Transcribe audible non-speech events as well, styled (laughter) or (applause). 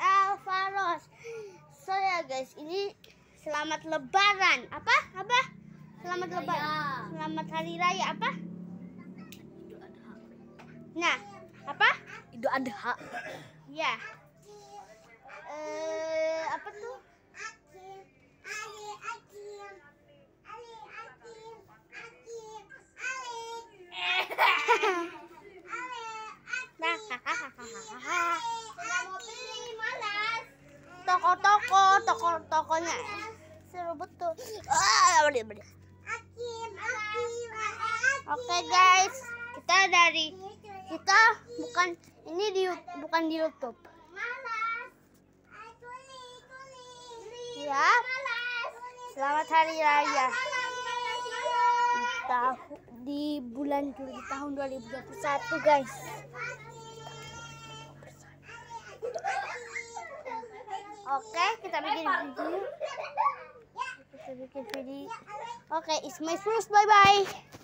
Alvaros. So ya guys, ini selamat lebaran. Apa? Apa? Selamat hari lebaran. Raya. Selamat hari raya apa? Nah, apa? Idul Adha. Ya. Eh, apa tuh? (laughs) Nah, ha ha ha ha ha toko toko tokonya seru betul ah beri beri oke guys kita dari kita bukan ini di bukan di YouTube ya selamat hari raya di bulan Juli tahun 2021 guys Oke, kita bikin video. Kita bikin video. Oke, it's my first bye-bye.